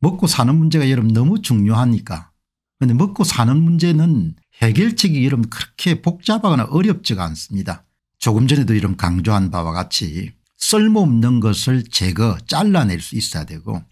먹고 사는 문제가 여러분 너무 중요하니까 그런데 먹고 사는 문제는 해결책이 여러분 그렇게 복잡하거나 어렵지가 않습니다. 조금 전에도 여러분 강조한 바와 같이 쓸모없는 것을 제거 잘라낼 수 있어야 되고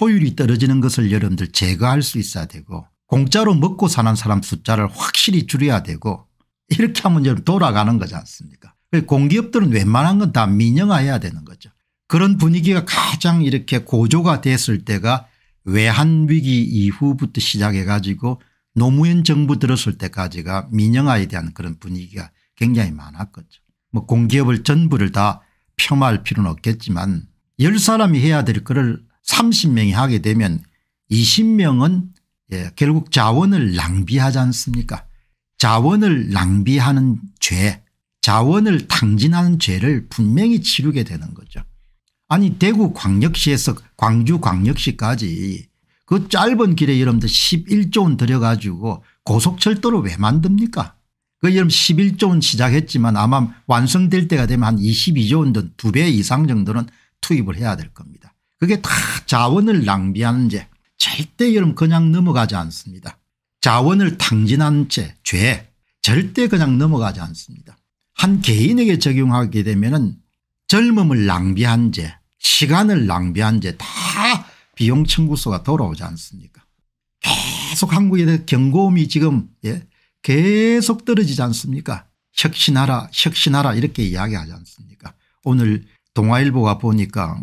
효율이 떨어지는 것을 여러분들 제거할 수 있어야 되고 공짜로 먹고 사는 사람 숫자를 확실히 줄여야 되고 이렇게 하면 여러분 돌아가는 거지 않습니까 공기업들은 웬만한 건 다 민영화해야 되는 거죠. 그런 분위기가 가장 이렇게 고조가 됐을 때가 외환위기 이후부터 시작해 가지고 노무현 정부 들었을 때까지가 민영화에 대한 그런 분위기가 굉장히 많았거든요. 뭐 공기업을 전부를 다 폄하할 필요는 없겠지만 10사람이 해야 될 거를 30명이 하게 되면 20명은 예, 결국 자원을 낭비하지 않습니까 자원을 낭비하는 죄 자원을 탕진하는 죄를 분명히 치르게 되는 거죠. 아니 대구 광역시에서 광주 광역시까지 그 짧은 길에 여러분들 11조 원 들여가지고 고속철도를 왜 만듭니까 그 여름 11조 원 시작했지만 아마 완성될 때가 되면 한 22조 원든 두배 이상 정도는 투입을 해야 될 겁니다. 그게 다 자원을 낭비하는 죄 절대 여름 그냥 넘어가지 않습니다. 자원을 탕진한 죄죄 절대 그냥 넘어가지 않습니다. 한 개인에게 적용하게 되면 은 젊음을 낭비한 죄 시간을 낭비한 죄다 비용 청구서가 돌아오지 않습니까 계속 한국에 경고음이 지금 예? 계속 떨어지지 않습니까 혁신하라 혁신하라 이렇게 이야기하지 않습니까 오늘 동아일보가 보니까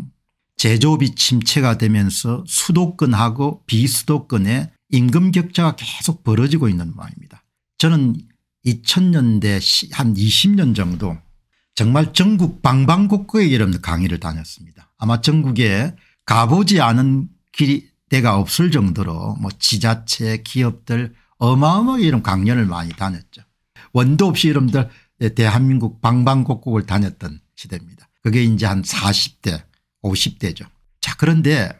제조업이 침체가 되면서 수도권하고 비수도권의 임금 격차가 계속 벌어지고 있는 모양입니다. 저는 2000년대 한 20년 정도 정말 전국 방방곡곡에 이런 강의를 다녔습니다. 아마 전국에 가보지 않은 길이 때가 없을 정도로 뭐 지자체 기업들 어마어마하게 이런 강연을 많이 다녔죠. 원도 없이 여러분들 예, 대한민국 방방곡곡을 다녔던 시대입니다. 그게 이제 한 40대 50대죠. 자 그런데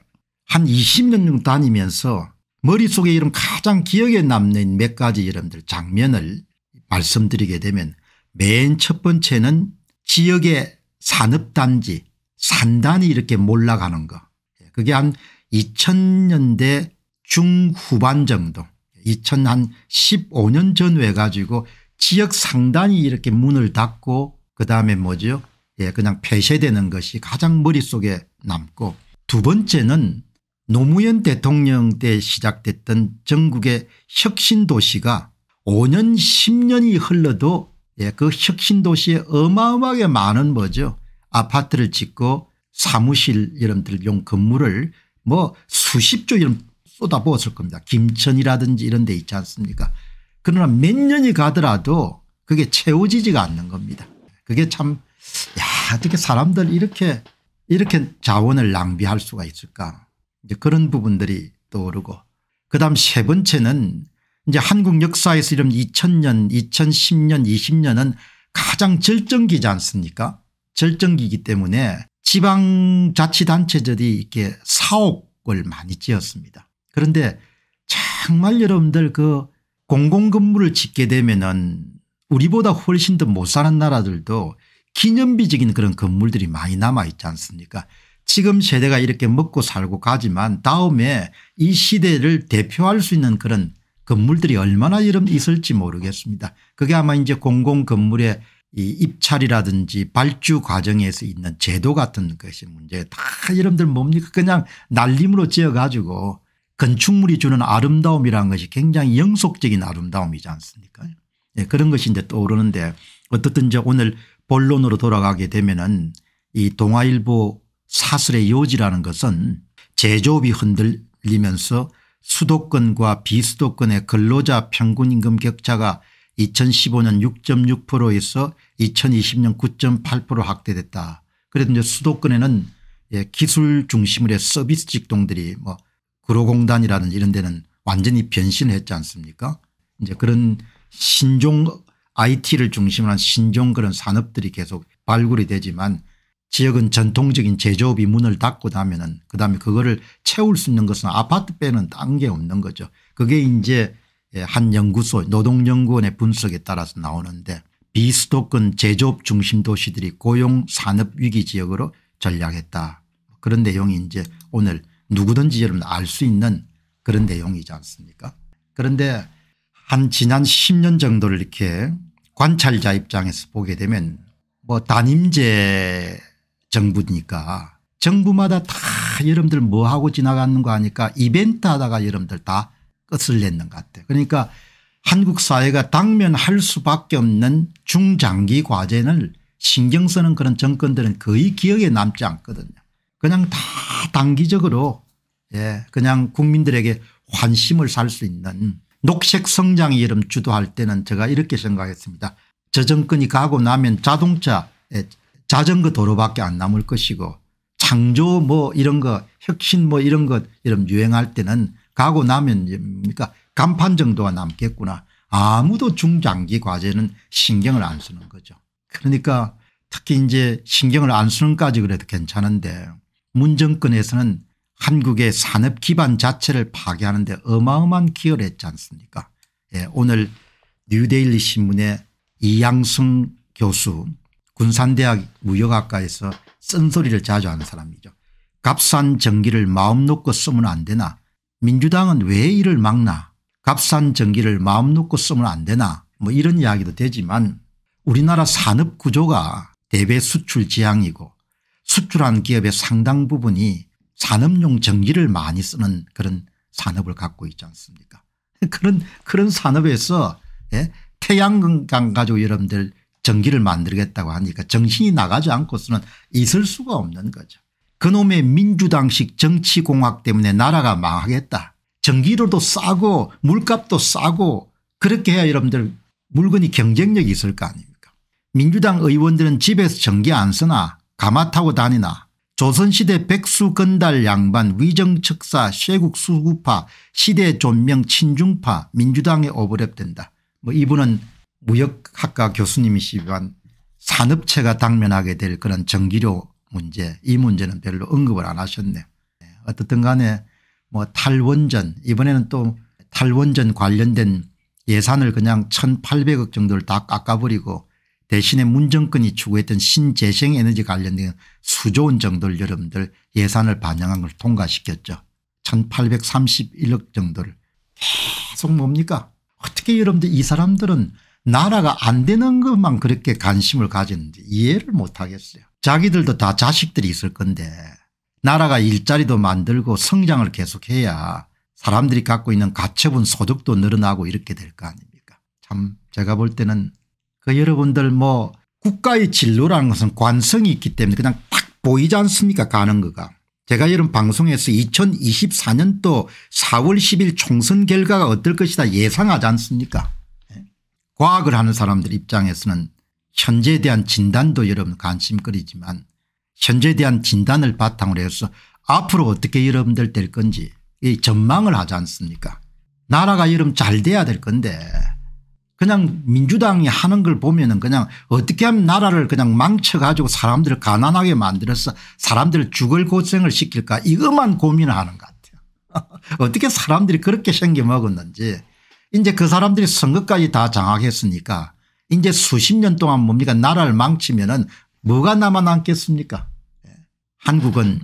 한 20년 정도 다니면서 머릿속에 이런 가장 기억에 남는 몇 가지 여러분들 장면을 말씀드리게 되면 맨 첫 번째는 지역의 산업단지 산단이 이렇게 몰라가는 거 예, 그게 한 2000년대 중후반 정도 2015년 전후에 가지고 지역 상단이 이렇게 문을 닫고 그다음에 뭐죠 예, 그냥 폐쇄되는 것이 가장 머릿속에 남고 두 번째는 노무현 대통령 때 시작됐던 전국의 혁신도시가 5년 10년이 흘러도 예, 그 혁신도시에 어마어마하게 많은 뭐죠 아파트를 짓고 사무실 여러분들 용 건물을 뭐 수십조 이런 쏟아부었을 겁니다. 김천이라든지 이런 데 있지 않습니까 그러나 몇 년이 가더라도 그게 채워지지가 않는 겁니다. 그게 참야 어떻게 사람들 이렇게 이렇게 자원을 낭비할 수가 있을까 이제 그런 부분들이 떠오르고 그다음 세 번째는 이제 한국 역사에서 이런 2000년 2010년 20년은 가장 절정기지 않습니까 절정기이기 때문에 지방자치단체들이 이렇게 사옥을 많이 지었습니다. 그런데 정말 여러분들 그 공공건물을 짓게 되면은 우리보다 훨씬 더 못 사는 나라들도 기념비적인 그런 건물들이 많이 남아 있지 않습니까 지금 세대가 이렇게 먹고 살고 가지만 다음에 이 시대를 대표할 수 있는 그런 건물들이 얼마나 이름 있을지 모르겠습니다. 그게 아마 이제 공공 건물의 이 입찰이라든지 발주 과정에서 있는 제도 같은 것이 문제 다 여러분들 뭡니까 그냥 날림으로 지어 가지고 건축물이 주는 아름다움이라는 것이 굉장히 영속적인 아름다움이지 않습니까 네, 그런 것이 이제 떠오르는데 어떻든 이 오늘 본론으로 돌아가게 되면은 이 동아일보 사설의 요지라는 것은 제조업이 흔들리면서 수도권과 비수도권의 근로자 평균 임금 격차가 2015년 6.6%에서 2020년 9.8% 확대됐다. 그래도 이제 수도권에는 예, 기술 중심으로 의 서비스 직동들이 뭐 구로공단이라는 이런 데는 완전히 변신 했지 않습니까 이제 그런 신종 IT를 중심으로 한 신종 그런 산업들이 계속 발굴이 되지만 지역은 전통적인 제조업이 문을 닫고 나면은 그다음에 그거를 채울 수 있는 것은 아파트 빼는 딴 게 없는 거죠. 그게 이제 예, 한 연구소 노동연구원의 분석에 따라서 나오는데 비수도권 제조업 중심 도시들이 고용 산업 위기 지역으로 전략했다. 그런 내용이 이제 오늘 누구든지 여러분 알 수 있는 그런 내용이지 않습니까 그런데 한 지난 10년 정도를 이렇게 관찰자 입장에서 보게 되면 뭐 단임제 정부니까 정부마다 다 여러분들 뭐하고 지나가는 거 아니까 이벤트 하다가 여러분들 다 끝을 냈는 것 같아요. 그러니까 한국 사회가 당면할 수밖에 없는 중장기 과제는 신경 쓰는 그런 정권들은 거의 기억에 남지 않거든요. 그냥 다 단기적으로 예 그냥 국민들에게 환심을 살 수 있는 녹색 성장의 이름 주도할 때는 제가 이렇게 생각했습니다. 저 정권이 가고 나면 자동차 예, 자전거 도로밖에 안 남을 것이고 창조 뭐 이런 거 혁신 뭐 이런 것 이런 유행할 때는 가고 나면 뭡니까 간판 정도가 남겠구나. 아무도 중장기 과제는 신경을 안 쓰는 거죠. 그러니까 특히 이제 신경을 안 쓰는까지 그래도 괜찮은데 문정권에서는 한국의 산업 기반 자체를 파괴하는 데 어마어마한 기여를 했지 않습니까 예, 오늘 뉴데일리 신문에 이양승 교수 군산대학 무역학과에서 쓴소리를 자주 하는 사람이죠. 값싼 전기를 마음 놓고 쓰면 안 되나 민주당은 왜 이를 막나 값싼 전기를 마음 놓고 쓰면 안 되나 뭐 이런 이야기도 되지만 우리나라 산업 구조가 대외 수출 지향이고 수출한 기업의 상당 부분이 산업용 전기를 많이 쓰는 그런 산업을 갖고 있지 않습니까 그런 그런 산업에서 예? 태양광 가지고 여러분들 전기를 만들겠다고 하니까 정신이 나가지 않고서는 있을 수가 없는 거죠. 그놈의 민주당식 정치공학 때문에 나라가 망하겠다. 전기료도 싸고 물값도 싸고 그렇게 해야 여러분들 물건이 경쟁력이 있을 거 아닙니까 민주당 의원들은 집에서 전기 안 쓰나 가마 타고 다니나 조선시대 백수건달 양반 위정척사 쇠국수구파 시대 존명 친중파 민주당에 오버랩된다. 뭐 이분은 무역학과 교수님이시지만 산업체가 당면하게 될 그런 전기료 문제 이 문제는 별로 언급을 안 하셨네. 요 어떻든 간에 뭐 탈원전 이번에는 또 탈원전 관련된 예산을 그냥 1800억 정도를 다 깎아버리고 대신에 문정권이 추구했던 신재생에너지 관련된 수조원 정도를 여러분들 예산을 반영한 걸 통과시켰죠. 1831억 정도를 계속 뭡니까 어떻게 여러분들 이 사람들은 나라가 안 되는 것만 그렇게 관심을 가지는지 이해를 못하겠어요. 자기들도 다 자식들이 있을 건데 나라가 일자리도 만들고 성장을 계속해야 사람들이 갖고 있는 가처분 소득도 늘어나고 이렇게 될 거 아닙니까 참 제가 볼 때는 그 여러분들 뭐 국가의 진로라는 것은 관성이 있기 때문에 그냥 딱 보이지 않습니까 가는 거가 제가 여름 방송에서 2024년도 4월 10일 총선 결과가 어떨 것이다 예상하지 않습니까 예? 과학을 하는 사람들 입장에서는 현재에 대한 진단도 여러분 관심거리지만 현재에 대한 진단을 바탕으로 해서 앞으로 어떻게 여러분들 될 건지 이 전망을 하지 않습니까 나라가 여러분 잘 돼야 될 건데 그냥 민주당이 하는 걸 보면 은 그냥 어떻게 하면 나라를 그냥 망쳐가지고 사람들을 가난하게 만들어서 사람들을 죽을 고생을 시킬까 이것만 고민을 하는 것 같아요. 어떻게 사람들이 그렇게 생겨먹었는지 이제 그 사람들이 선거까지 다 장악했으니까 이제 수십 년 동안 뭡니까 나라를 망치면은 뭐가 남아남겠습니까 예. 한국은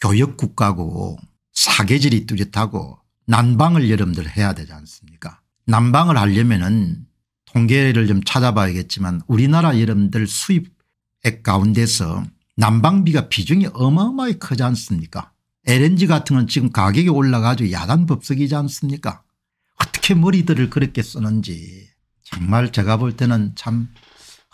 교역국가고 사계절이 뚜렷하고 난방을 여러분들 해야 되지 않습니까 난방을 하려면은 통계를 좀 찾아봐야겠지만 우리나라 여러분들 수입액 가운데서 난방비가 비중이 어마어마하게 크지 않습니까 LNG 같은 건 지금 가격이 올라가지고 야단 법석이지 않습니까 어떻게 머리들을 그렇게 쓰는지 정말 제가 볼 때는 참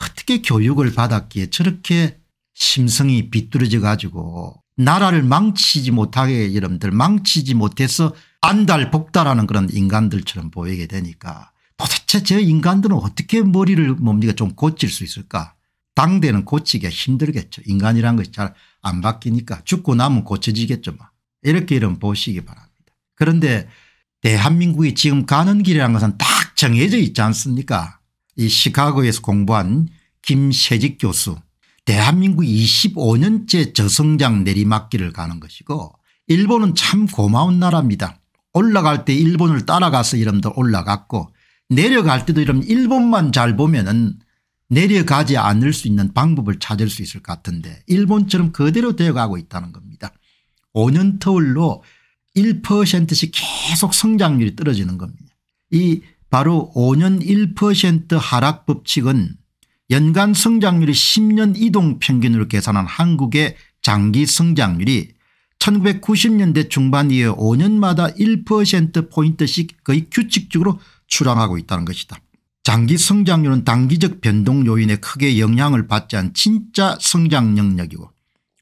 어떻게 교육을 받았기에 저렇게 심성이 비뚤어져 가지고 나라를 망치지 못하게 여러분들 망치지 못해서 안달복달하는 그런 인간들처럼 보이게 되니까 도대체 저 인간들은 어떻게 머리를 뭡니까 좀 고칠 수 있을까 당대는 고치기가 힘들겠죠 인간이란 것이 잘 안 바뀌니까 죽고 나면 고쳐지겠죠 뭐. 이렇게 이런 보시기 바랍니다 그런데 대한민국이 지금 가는 길이라 것은 다 정해져 있지 않습니까 이 시카고에서 공부한 김세직 교수 대한민국 25년째 저성장 내리막길을 가는 것이고 일본은 참 고마운 나라입니다. 올라갈 때 일본을 따라가서 이름들 올라갔고 내려갈 때도 이런 일본만 잘 보면 은 내려가지 않을 수 있는 방법을 찾을 수 있을 것 같은데 일본처럼 그대로 되어가고 있다는 겁니다. 5년 터울로 1%씩 계속 성장률이 떨어지는 겁니다. 이 바로 5년 1% 하락 법칙은 연간 성장률이 10년 이동 평균으로 계산한 한국의 장기 성장률이 1990년대 중반 이후 5년마다 1%포인트씩 거의 규칙적으로 추락하고 있다는 것이다. 장기 성장률은 단기적 변동 요인에 크게 영향을 받지 않은 진짜 성장 영역이고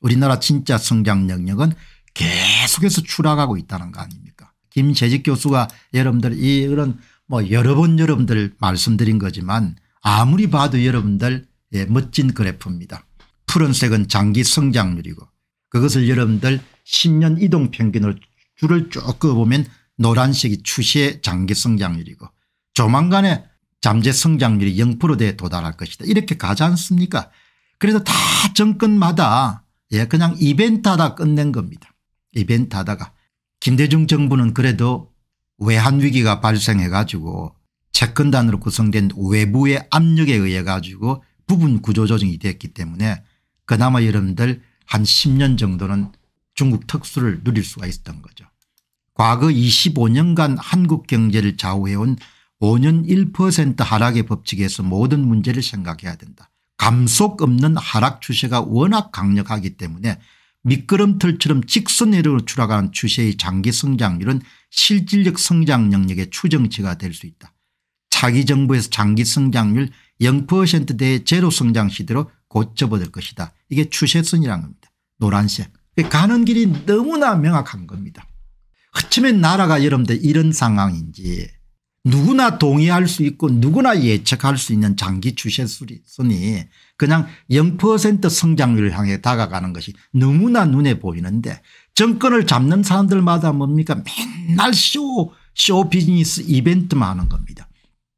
우리나라 진짜 성장 영역은 계속해서 추락하고 있다는 거 아닙니까 김재직 교수가 여러분들 이런 뭐 여러 번 여러분들 말씀드린 거지만 아무리 봐도 여러분들 예, 멋진 그래프입니다. 푸른색은 장기 성장률이고 그것을 여러분들 10년 이동 평균을 줄을 쭉 그어보면 노란색이 추시의 장기 성장률이고 조만간에 잠재 성장률이 0%대에 도달할 것이다. 이렇게 가지 않습니까 그래서 다 정권마다 예 그냥 이벤트 하다 끝낸 겁니다. 이벤트 하다가 김대중 정부는 그래도 외환 위기가 발생해 가지고 채권단으로 구성된 외부의 압력에 의해 가지고 부분 구조 조정이 됐기 때문에 그나마 여러분들 한 10년 정도는 중국 특수를 누릴 수가 있었던 거죠. 과거 25년간 한국 경제를 좌우해온 5년 1% 하락의 법칙에서 모든 문제를 생각해야 된다. 감속 없는 하락 추세가 워낙 강력하기 때문에 미끄럼틀처럼 직선으로 추락하는 추세의 장기 성장 이런 실질적 성장 영역의 추정치가 될 수 있다. 차기 정부에서 장기 성장률 0%대 의 제로 성장 시대로 곧 접어들 것이다. 이게 추세선이란 겁니다. 노란색. 그러니까 가는 길이 너무나 명확한 겁니다. 어쩌면 나라가 여러분들 이런 상황인지 누구나 동의할 수 있고 누구나 예측할 수 있는 장기 추세수리 순이 그냥 0% 성장률을 향해 다가가는 것이 너무나 눈에 보이는데 정권을 잡는 사람들마다 뭡니까 맨날 쇼, 쇼 비즈니스 이벤트만 하는 겁니다.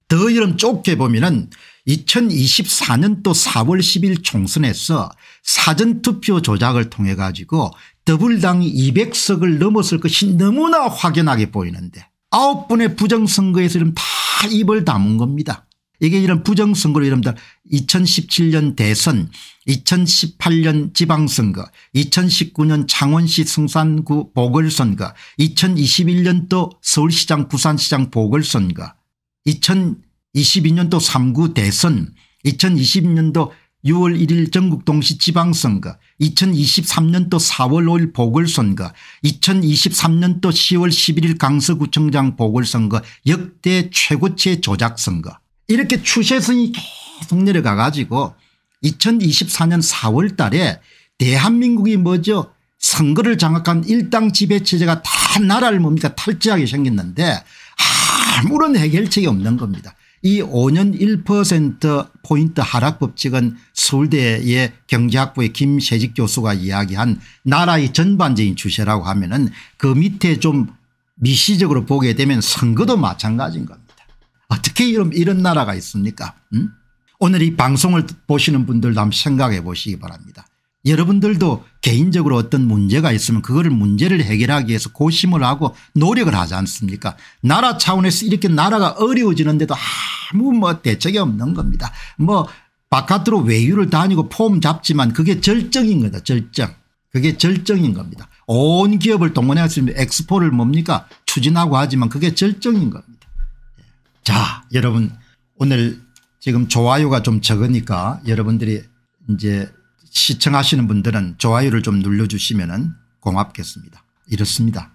더 이름 좁게 보면은 2024년도 4월 10일 총선에서 사전투표 조작을 통해 가지고 더블당이 200석을 넘었을 것이 너무나 확연하게 보이는데 아홉 분의 부정선거에서 이름 다 입을 다문 겁니다. 이게 이런 부정선거로 이름들 2017년 대선 2018년 지방선거 2019년 창원시 승산구 보궐선거 2021년도 서울시장 부산시장 보궐선거 2022년도 3구 대선 2020년도 6월 1일 전국 동시 지방선거 2023년도 4월 5일 보궐선거 2023년도 10월 11일 강서구청장 보궐선거 역대 최고치의 조작선거 이렇게 추세선이 계속 내려가 가지고 2024년 4월 달에 대한민국이 뭐죠 선거를 장악한 일당 지배체제가 다 나라를 뭡니까 탈지하게 생겼는데 아무런 해결책이 없는 겁니다. 이 5년 1%포인트 하락 법칙은 서울대의 경제학부의 김세직 교수가 이야기한 나라의 전반적인 추세라고 하면 은그 밑에 좀 미시적으로 보게 되면 선거도 마찬가지인 겁니다. 어떻게 이런, 이런 나라가 있습니까 음? 오늘 이 방송을 보시는 분들도 한번 생각해 보시기 바랍니다. 여러분들도 개인적으로 어떤 문제가 있으면 그거를 문제를 해결하기 위해서 고심을 하고 노력을 하지 않습니까 나라 차원에서 이렇게 나라가 어려워지는데도 아무 뭐 대책이 없는 겁니다. 뭐 바깥으로 외유를 다니고 폼 잡지만 그게 절정인 거다 절정. 그게 절정인 겁니다. 온 기업을 동원해서 엑스포를 뭡니까 추진하고 하지만 그게 절정인 겁니다. 예. 자 여러분 오늘 지금 좋아요가 좀 적으니까 여러분들이 이제 시청하시는 분들은 좋아요를 좀 눌러주시면 고맙겠습니다. 이렇습니다.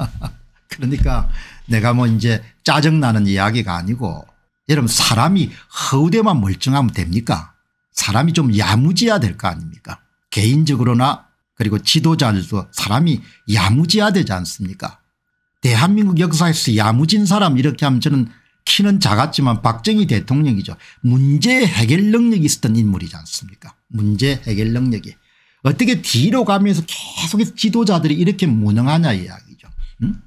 그러니까 내가 뭐 이제 짜증나는 이야기가 아니고 여러분 사람이 허우대만 멀쩡하면 됩니까 사람이 좀 야무지야 될 거 아닙니까 개인적으로나 그리고 지도자들도 사람이 야무지야 되지 않습니까 대한민국 역사에서 야무진 사람 이렇게 하면 저는 키는 작았지만 박정희 대통령이죠. 문제 해결 능력이 있었던 인물이지 않습니까 문제 해결 능력이. 어떻게 뒤로 가면서 계속해서 지도자들이 이렇게 무능하냐 이야기죠. 음?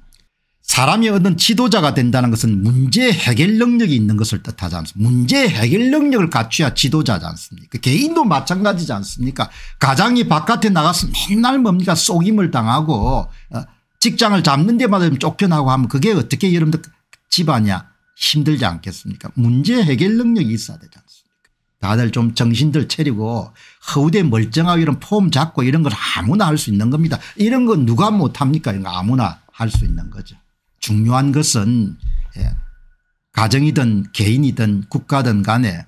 사람이 얻은 지도자가 된다는 것은 문제 해결 능력이 있는 것을 뜻하지 않습니까 문제 해결 능력을 갖춰야 지도자지 않습니까 그 개인도 마찬가지지 않습니까 가장이 바깥에 나가서 맨날 뭡니까 속임을 당하고 어, 직장을 잡는 데마다 쫓겨나고 하면 그게 어떻게 여러분들 집안이야 힘들지 않겠습니까 문제 해결 능력이 있어야 되지 않습니까 다들 좀 정신들 차리고 허우대 멀쩡하고 이런 폼 잡고 이런 걸 아무나 할 수 있는 겁니다. 이런 건 누가 못합니까 이런 거 아무나 할 수 있는 거죠. 중요한 것은 예. 가정이든 개인이든 국가든 간에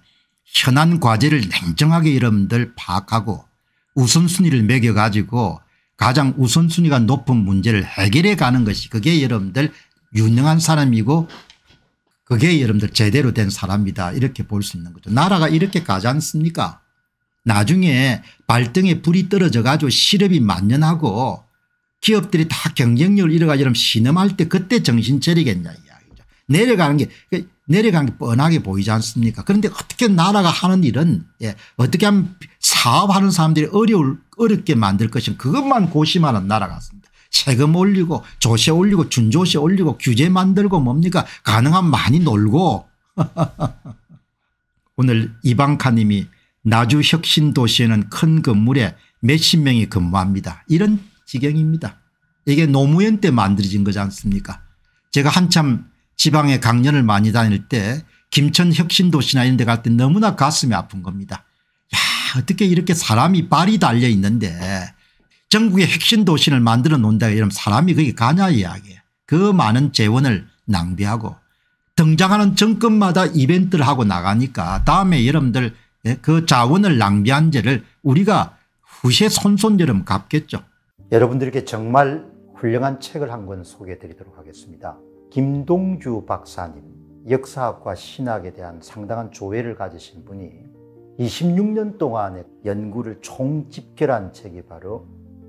현안 과제를 냉정하게 여러분들 파악하고 우선순위를 매겨 가지고 가장 우선순위가 높은 문제를 해결해 가는 것이 그게 여러분들 유능한 사람이고 그게 여러분들 제대로 된 사람이다 이렇게 볼 수 있는 거죠. 나라가 이렇게 가지 않습니까 나중에 발등에 불이 떨어져 가지고 실업이 만연하고 기업들이 다 경쟁력을 잃어가 여러 신음할 때 그때 정신 차리겠냐 이야기죠. 내려가는 게 그 내려가는 게 뻔하게 보이지 않습니까 그런데 어떻게 나라가 하는 일은 예, 어떻게 하면 사업하는 사람들이 어려울 어렵게 만들 것인 그것만 고심하는 나라 같습니다. 세금 올리고 조세 올리고 준조세 올리고 규제 만들고 뭡니까 가능한 많이 놀고 오늘 이방카님이 나주혁신도시에는 큰 건물에 몇십 명이 근무합니다. 이런 지경입니다. 이게 노무현 때 만들어진 거지 않습니까 제가 한참 지방에 강연을 많이 다닐 때 김천 혁신도시나 이런 데 갈 때 너무나 가슴이 아픈 겁니다. 야 어떻게 이렇게 사람이 발이 달려 있는데 전국의 핵심 도시를 만들어 놓는다 이러면 사람이 거기 가냐 이야기그 많은 재원을 낭비하고 등장하는 정권마다 이벤트를 하고 나가니까 다음에 여러분들 예, 그 자원을 낭비한 죄를 우리가 후세 손손처럼 갚겠죠. 여러분들께 정말 훌륭한 책을 한 권 소개해 드리도록 하겠습니다. 김동주 박사님 역사학과 신학에 대한 상당한 조회를 가지신 분이 26년 동안의 연구를 총집결한 책이 바로